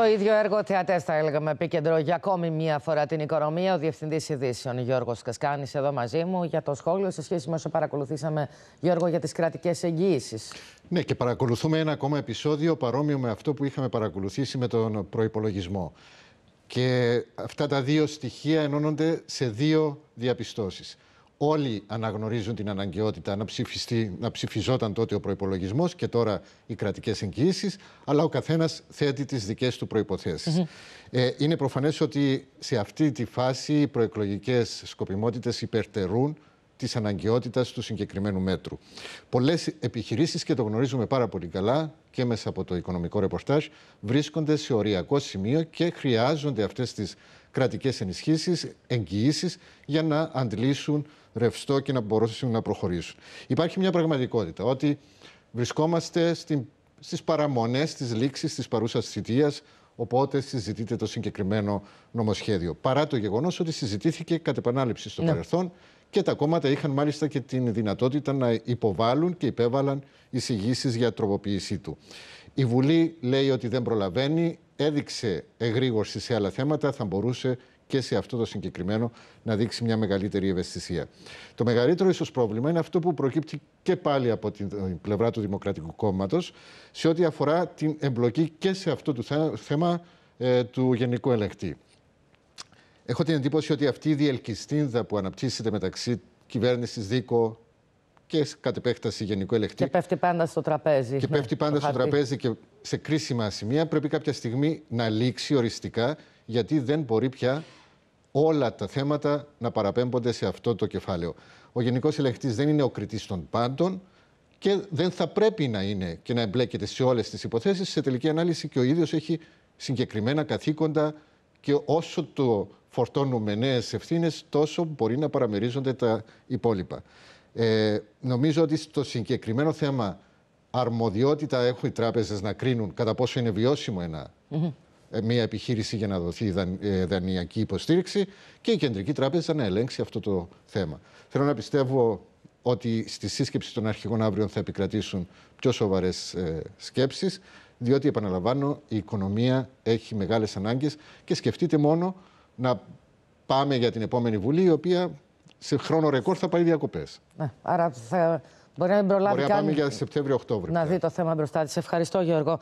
Το ίδιο έργο θεατές, θα έλεγαμε με επίκεντρο για ακόμη μία φορά την οικονομία, ο Διευθυντής Ειδήσεων Γιώργος Κασκάνης, εδώ μαζί μου για το σχόλιο σε σχέση με όσο παρακολουθήσαμε, Γιώργο, για τις κρατικές εγγύησεις. Ναι, και παρακολουθούμε ένα ακόμα επεισόδιο παρόμοιο με αυτό που είχαμε παρακολουθήσει με τον προπολογισμό. Και αυτά τα δύο στοιχεία ενώνονται σε δύο διαπιστώσεις. Όλοι αναγνωρίζουν την αναγκαιότητα να, ψηφιστεί, να ψηφιζόταν τότε ο προπολογισμό και τώρα οι κρατικές εγγυήσεις, αλλά ο καθένας θέτει τις δικές του προποθέσει. ε, είναι προφανές ότι σε αυτή τη φάση οι προεκλογικές σκοπιμότητες υπερτερούν της αναγκαιότητας του συγκεκριμένου μέτρου. Πολλές επιχειρήσεις, και το γνωρίζουμε πάρα πολύ καλά και μέσα από το οικονομικό ρεπορτάζ, βρίσκονται σε οριακό σημείο και χρειάζονται αυτές τις κρατικές ενισχύσεις, εγγυήσεις για να αντλήσουν ρευστό και να μπορούσαν να προχωρήσουν. Υπάρχει μια πραγματικότητα ότι βρισκόμαστε στην, στις παραμονές της λήξης της παρούσας θητείας, οπότε συζητείται το συγκεκριμένο νομοσχέδιο. Παρά το γεγονός ότι συζητήθηκε κατ' επανάληψη στο ναι. παρελθόν και τα κόμματα είχαν μάλιστα και την δυνατότητα να υποβάλουν και υπέβαλαν εισηγήσεις για τροποποίησή του. Η Βουλή λέει ότι δεν προλαβαίνει, έδειξε εγρήγορση σε άλλα θέματα, θα μπορούσε και σε αυτό το συγκεκριμένο να δείξει μια μεγαλύτερη ευαισθησία. Το μεγαλύτερο ίσως πρόβλημα είναι αυτό που προκύπτει και πάλι από την πλευρά του Δημοκρατικού Κόμματος σε ό,τι αφορά την εμπλοκή και σε αυτό το θέμα ε, του Γενικού Ελεκτή. Έχω την εντύπωση ότι αυτή η διελκυστίνδα που αναπτύσσεται μεταξύ κυβέρνησης Δίκο και κατ' επέκταση γενικού ελεκτή. Και πέφτει πάντα στο τραπέζι. Και ναι, πέφτει πάντα στο τραπέζι και σε κρίσιμα σημεία πρέπει κάποια στιγμή να λήξει οριστικά γιατί δεν μπορεί πια όλα τα θέματα να παραπέμπονται σε αυτό το κεφάλαιο. Ο Γενικός Ελεγχτής δεν είναι ο κριτής των πάντων και δεν θα πρέπει να είναι και να εμπλέκεται σε όλες τις υποθέσεις. Σε τελική ανάλυση και ο ίδιος έχει συγκεκριμένα καθήκοντα και όσο το φορτώνουμε νέες ευθύνες, τόσο μπορεί να παραμερίζονται τα υπόλοιπα. Ε, νομίζω ότι στο συγκεκριμένο θέμα αρμοδιότητα έχουν οι τράπεζες να κρίνουν κατά πόσο είναι βιώσιμο ένα ε, μια επιχείρηση για να δοθεί ε, δανειακή υποστήριξη και η Κεντρική Τράπεζα να ελέγξει αυτό το θέμα. Θέλω να πιστεύω ότι στη σύσκεψη των αρχηγών αύριο θα επικρατήσουν πιο σοβαρές ε, σκέψεις, διότι, επαναλαμβάνω, η οικονομία έχει μεγάλες ανάγκες και σκεφτείτε μόνο να πάμε για την επόμενη Βουλή, η οποία σε χρόνο ρεκόρ θα πάει διακοπές. Ναι, άρα θα... μπορεί να μην προλάβει Μπορεί να πάμε για Σεπτέμβριο-Οκτώβριο. Να δει το θέμα μπροστά της. Ευχαριστώ, Γιώργο.